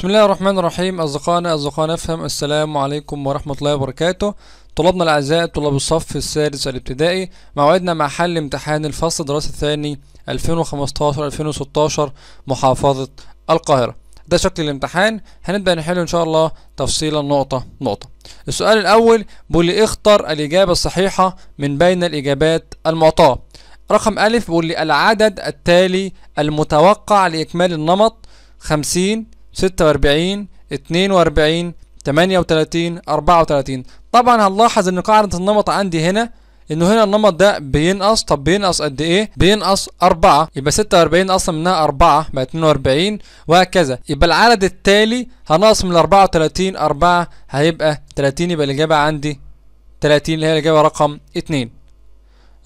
بسم الله الرحمن الرحيم أصدقائنا أصدقائنا نفهم السلام عليكم ورحمة الله وبركاته طلابنا الأعزاء طلاب الصف السادس الابتدائي موعدنا مع حل امتحان الفصل الدراسي الثاني 2015-2016 محافظة القاهرة ده شكل الامتحان هنبدأ نحله إن شاء الله تفصيلا نقطة نقطة السؤال الأول بيقول لي اختر الإجابة الصحيحة من بين الإجابات المعطاة رقم ألف بيقول لي العدد التالي المتوقع لإكمال النمط 50 46 42 38 34 طبعا هنلاحظ ان قاعدة النمط عندي هنا انه هنا النمط ده بينقص طب بينقص قد ايه بينقص 4 يبقى 46 اصلا منها 4 بقى 42 وهكذا يبقى العدد التالي هنقص من 34 4 هيبقى 30 يبقى الاجابه عندي 30 اللي هي الاجابه رقم 2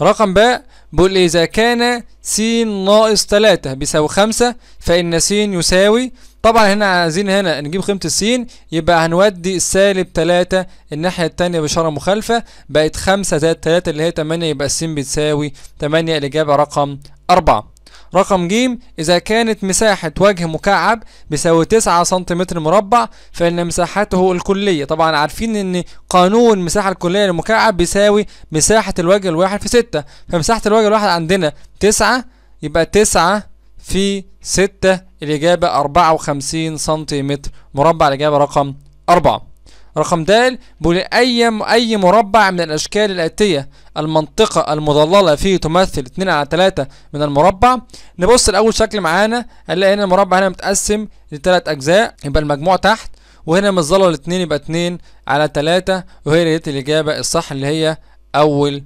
رقم ب بيقول اذا كان س ناقص 3 بيساوي 5 فان س يساوي طبعا هنا عايزين هنا نجيب قيمة السين يبقى هنودي السالب 3 الناحية التانية بإشارة مخالفة بقت 5 زائد 3 اللي هي 8 يبقى السين بتساوي 8 الإجابة رقم 4 رقم ج إذا كانت مساحة وجه مكعب بيساوي 9 سنتيمتر مربع فإن مساحته الكلية طبعا عارفين إن قانون المساحة الكلية للمكعب بيساوي مساحة الوجه الواحد في 6 فمساحة الوجه الواحد عندنا 9 يبقى 9 في 6 الإجابة 54 سنتيمتر مربع الإجابة رقم 4 رقم د بيقول أي أي مربع من الأشكال الآتية المنطقة المضللة فيه تمثل 2 على 3 من المربع نبص لأول شكل معانا هنلاقي هنا المربع هنا متقسم لثلاث أجزاء يبقى المجموع تحت وهنا متظلل 2 يبقى 2 على 3 وهي ديت الإجابة الصح اللي هي أول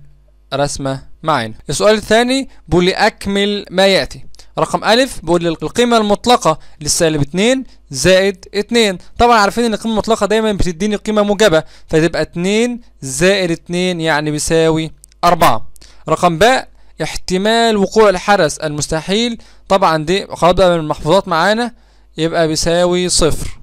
رسمة معانا السؤال الثاني بيقول أكمل ما يأتي رقم ألف بقول القيمة المطلقة للسالب 2 زائد 2 طبعا عارفين ان القيمة المطلقة دايما بتديني قيمة موجبة فتبقى 2 زائد 2 يعني بيساوي 4 رقم ب احتمال وقوع الحدث المستحيل طبعا دي خلاص من المحفوظات معانا يبقى بيساوي صفر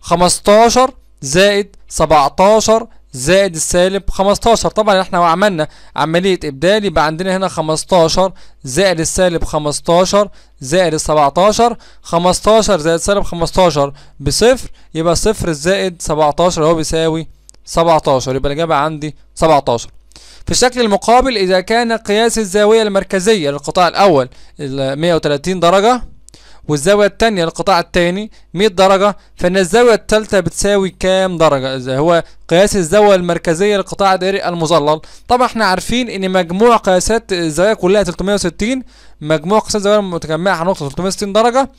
15 زائد 17 زائد السالب 15 طبعا احنا عملنا عملية إبدال يبقى عندنا هنا 15 زائد السالب 15 زائد 17 15 زائد سالب 15 بصفر يبقى صفر زائد 17 هو بيساوي 17 يبقى الإجابة عندي 17 في الشكل المقابل إذا كان قياس الزاوية المركزية للقطاع الأول 130 درجة والزاوية التانية للقطاع التاني 100 درجة فإن الزاوية التالتة بتساوي كام درجة هو قياس الزاوية المركزية للقطاع الدائري المظلل طبعا احنا عارفين إن مجموع قياسات الزوايا كلها 360 مجموع قياسات الزوايا المتجمعة على نقطة 360 درجة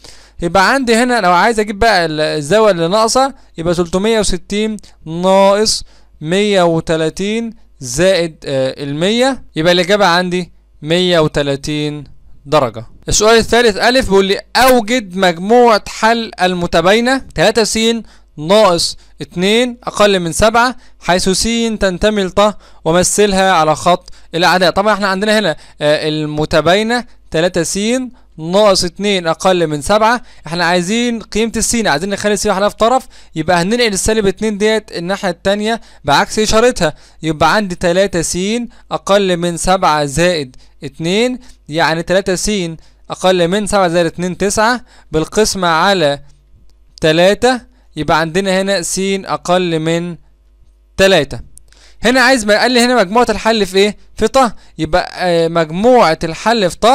يبقى عندي هنا لو عايز أجيب بقى الزاوية اللي ناقصة يبقى 360 ناقص 130 زائد آه، المية يبقى الإجابة عندي 130 درجة السؤال الثالث ألف بيقول لي أوجد مجموعة حل المتباينة 3 س ناقص 2 أقل من 7 حيث س تنتمي لط ومثلها على خط الأعداد طبعا احنا عندنا هنا آه، المتباينة 3 س ناقص 2 اقل من 7 احنا عايزين قيمه السين عايزين نخلي السين واحده في طرف يبقى هننقل السالب 2 ديت الناحيه الثانيه بعكس اشارتها يبقى عندي 3 س اقل من 7 زائد 2 يعني 3 س اقل من 7 زائد 2 9 بالقسمه على 3 يبقى عندنا هنا س اقل من 3 هنا عايز قال لي هنا مجموعة الحل في ايه؟ في ط يبقى آه، مجموعة الحل في ط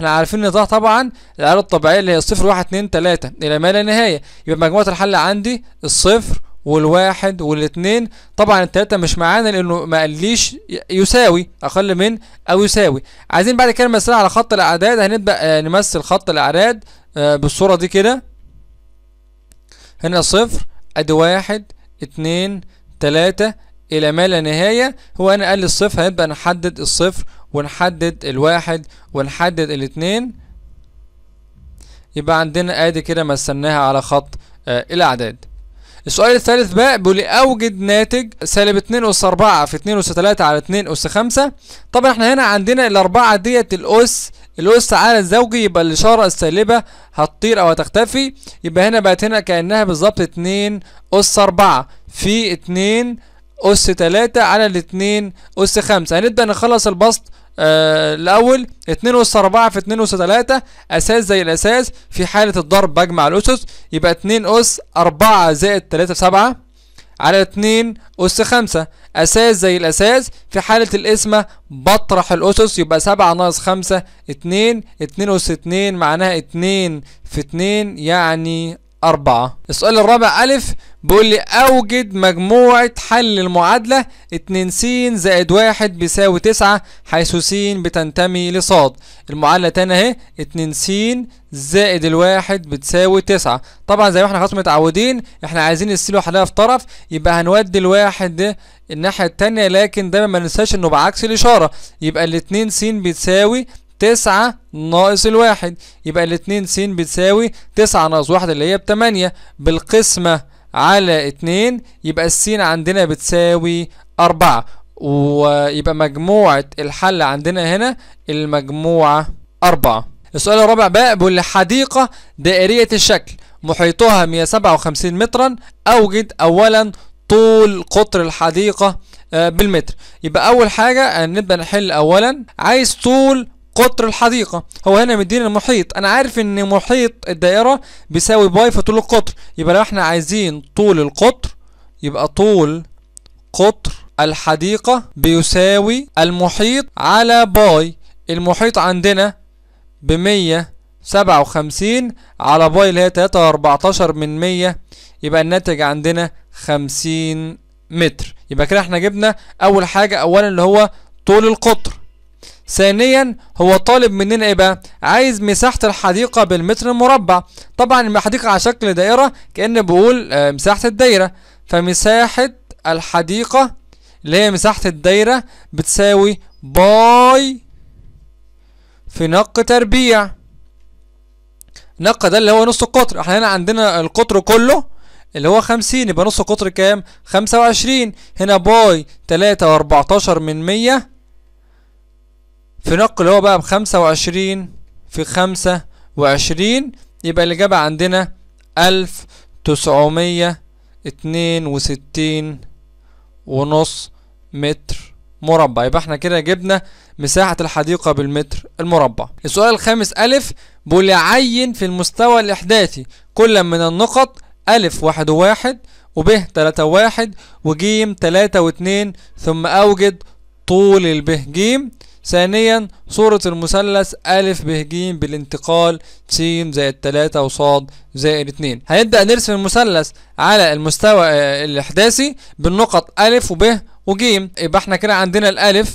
احنا عارفين ان ده طبعا الآلة الطبيعية اللي هي الصفر واحد اتنين تلاتة إلى ما لا نهاية يبقى مجموعة الحل عندي الصفر والواحد والاتنين طبعا التلاتة مش معانا لأنه ما قاليش يساوي أقل من أو يساوي عايزين بعد كده مثلا على خط الأعداد هنبدأ آه، نمثل خط الأعداد آه، بالصورة دي كده هنا صفر أدي واحد اتنين تلاتة إلى ما لا نهاية هو أنا قال الصفر هنبدأ نحدد الصفر ونحدد الواحد ونحدد الاثنين يبقى عندنا ادي كده مثلناها على خط آه الاعداد السؤال الثالث بقى بيقول لي اوجد ناتج سالب 2 اس 4 في 2 اس 3 على 2 اس 5 طبعا احنا هنا عندنا الاربعه ديت الاس الاس على الزوجي يبقى الاشاره السالبه هتطير او هتختفي يبقى هنا بقت هنا كانها بالظبط 2 اس 4 في 2 أس تلاتة على الاتنين أس خمسة هنبدأ نخلص البسط آه الأول اتنين أس أربعة في اتنين أس تلاتة أساس زي الأساس في حالة الضرب بجمع الأسس يبقى اتنين أس أربعة زائد تلاتة في سبعة على اتنين أس خمسة أساس زي الأساس في حالة القسمة بطرح الأسس يبقى سبعة ناقص خمسة اتنين اتنين أس اتنين معناها اتنين في اتنين يعني أربعة السؤال الرابع ألف بيقول لي أوجد مجموعة حل المعادلة 2 س زائد 1 بيساوي 9 حيث س بتنتمي لصاد المعادلة تاني أهي 2 س زائد الواحد بتساوي 9 طبعا زي ما احنا خلاص متعودين احنا عايزين الس لوحدها في طرف يبقى هنودي الواحد الناحية التانية لكن دايما ما ننساش انه بعكس الإشارة يبقى الاتنين س بتساوي تسعة ناقص الواحد يبقى الاتنين س بتساوي تسعة ناقص واحد اللي هي بتمانية بالقسمة على اتنين يبقى السين عندنا بتساوي أربعة ويبقى مجموعة الحل عندنا هنا المجموعة أربعة السؤال الرابع بقى بيقول حديقة دائرية الشكل محيطها 157 مترا أوجد أولا طول قطر الحديقة آه، بالمتر يبقى أول حاجة نبدأ نحل أولا عايز طول قطر الحديقة هو هنا مديني المحيط انا عارف ان محيط الدائرة بيساوي باي في طول القطر يبقى لو احنا عايزين طول القطر يبقى طول قطر الحديقة بيساوي المحيط على باي المحيط عندنا بمية سبعة وخمسين على باي اللي هي تلاتة واربعتاشر من مية يبقى الناتج عندنا خمسين متر يبقى كده احنا جبنا اول حاجة اولا اللي هو طول القطر ثانيا هو طالب مننا ايه بقى عايز مساحه الحديقه بالمتر المربع طبعا الحديقه على شكل دائره كان بقول آه، مساحه الدايره فمساحه الحديقه اللي هي مساحه الدايره بتساوي باي في نق تربيع نق ده اللي هو نص القطر احنا هنا عندنا القطر كله اللي هو خمسين يبقى نص القطر كام خمسة وعشرين هنا باي تلاتة واربعتاشر من مية في نق اللي هو بقى بخمسة وعشرين في خمسة وعشرين يبقى الإجابة عندنا ألف تسعمية اتنين وستين ونص متر مربع يبقى احنا كده جبنا مساحة الحديقة بالمتر المربع السؤال الخامس ألف بيقول عين في المستوى الإحداثي كل من النقط ألف واحد وواحد وب تلاتة واحد وجيم تلاتة واتنين ثم أوجد طول ب جيم ثانيا صورة المثلث أ ب ج بالانتقال س زائد تلاتة وص زائد اتنين هنبدأ نرسم المثلث على المستوى آه، الإحداثي بالنقط ألف وبه وجيم يبقى احنا كده عندنا الألف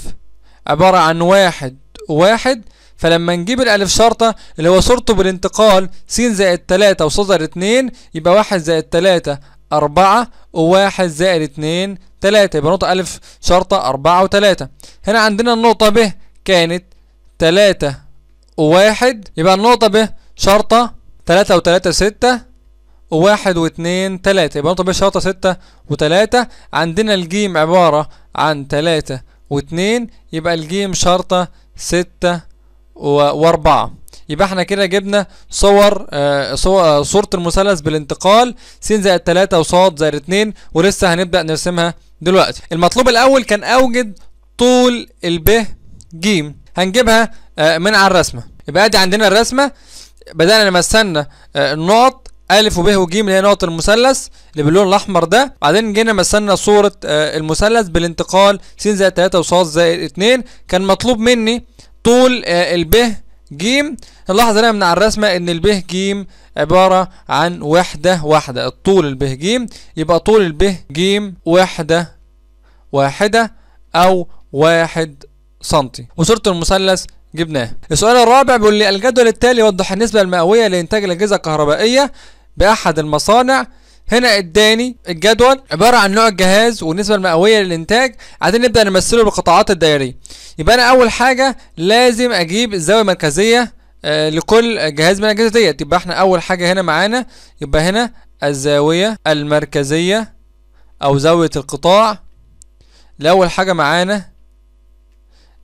عبارة عن واحد واحد فلما نجيب الألف شرطة اللي هو صورته بالانتقال س زائد تلاتة وص زائد اتنين يبقى واحد زائد تلاتة أربعة وواحد زائد اتنين تلاتة يبقى نقطة أ شرطة أربعة وتلاتة هنا عندنا النقطة ب كانت تلاتة وواحد يبقى النقطة ب شرطة تلاتة وتلاتة ستة وواحد واتنين تلاتة يبقى النقطة ب شرطة ستة وتلاتة عندنا الجيم عبارة عن تلاتة واتنين يبقى الجيم شرطة ستة واربعة يبقى احنا كده جبنا صور آه صور آه، صورة المثلث بالانتقال س زائد 3 وص زائد 2 ولسه هنبدأ نرسمها دلوقتي المطلوب الأول كان أوجد طول الب ج هنجيبها آه، من على الرسمه يبقى ادي عندنا الرسمه بدانا نمثلنا النقط آه، ألف وب وج اللي هي نقط المثلث اللي باللون الأحمر ده، بعدين جينا مثلنا صورة آه، المثلث بالانتقال س زائد 3 وص زائد 2 كان مطلوب مني طول الب ج نلاحظ هنا من على الرسمة إن الب ج عبارة عن وحدة واحدة، الطول الب ج يبقى طول الب ج وحدة واحدة أو واحد سنتي وصورة المثلث جبناها السؤال الرابع بيقول لي الجدول التالي يوضح النسبة المئوية لإنتاج الأجهزة الكهربائية بأحد المصانع هنا اداني الجدول عبارة عن نوع الجهاز والنسبة المئوية للإنتاج عايزين نبدأ نمثله بالقطاعات الدائرية يبقى أنا أول حاجة لازم أجيب الزاوية المركزية آه، لكل جهاز من الأجهزة ديت يبقى احنا أول حاجة هنا معانا يبقى هنا الزاوية المركزية أو زاوية القطاع لأول حاجة معانا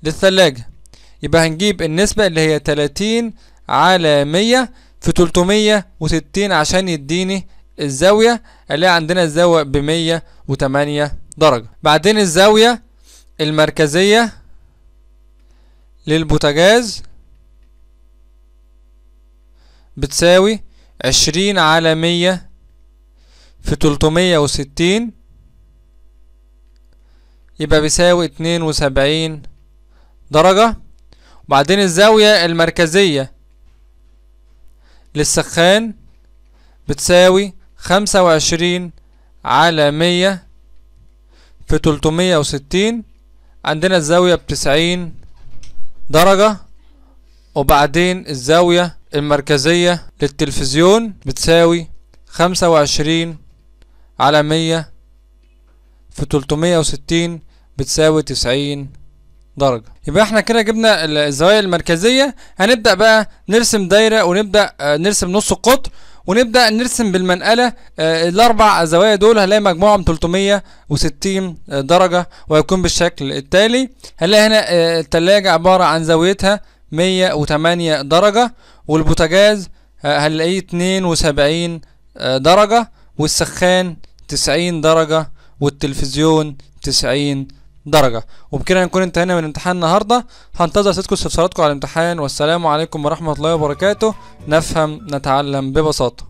للثلاجة يبقى هنجيب النسبة اللي هي 30 على 100 في 360 عشان يديني الزاوية اللي عندنا الزاوية ب 108 درجة بعدين الزاوية المركزية للبوتاجاز بتساوي 20 على 100 في 360 يبقى بيساوي 72 وسبعين درجة وبعدين الزاوية المركزية للسخان بتساوي خمسة وعشرين على مية في تلتمية وستين عندنا الزاوية بتسعين درجة وبعدين الزاوية المركزية للتلفزيون بتساوي خمسة وعشرين على مية في تلتمية وستين بتساوي تسعين درجة يبقى احنا كده جبنا الزوايا المركزية هنبدأ بقى نرسم دايرة ونبدأ آه، نرسم نص القطر ونبدأ نرسم بالمنقلة آه، الأربع زوايا دول هنلاقي مجموعهم 360 آه، درجة ويكون بالشكل التالي هنلاقي هنا التلاجة عبارة عن زاويتها 108 درجة والبوتاجاز هنلاقيه 72 درجة والسخان 90 درجة والتلفزيون 90 درجة درجة وبكده هنكون انتهينا من امتحان النهاردة هنتظر سيدكم استفساراتكم على الامتحان والسلام عليكم ورحمة الله وبركاته نفهم نتعلم ببساطة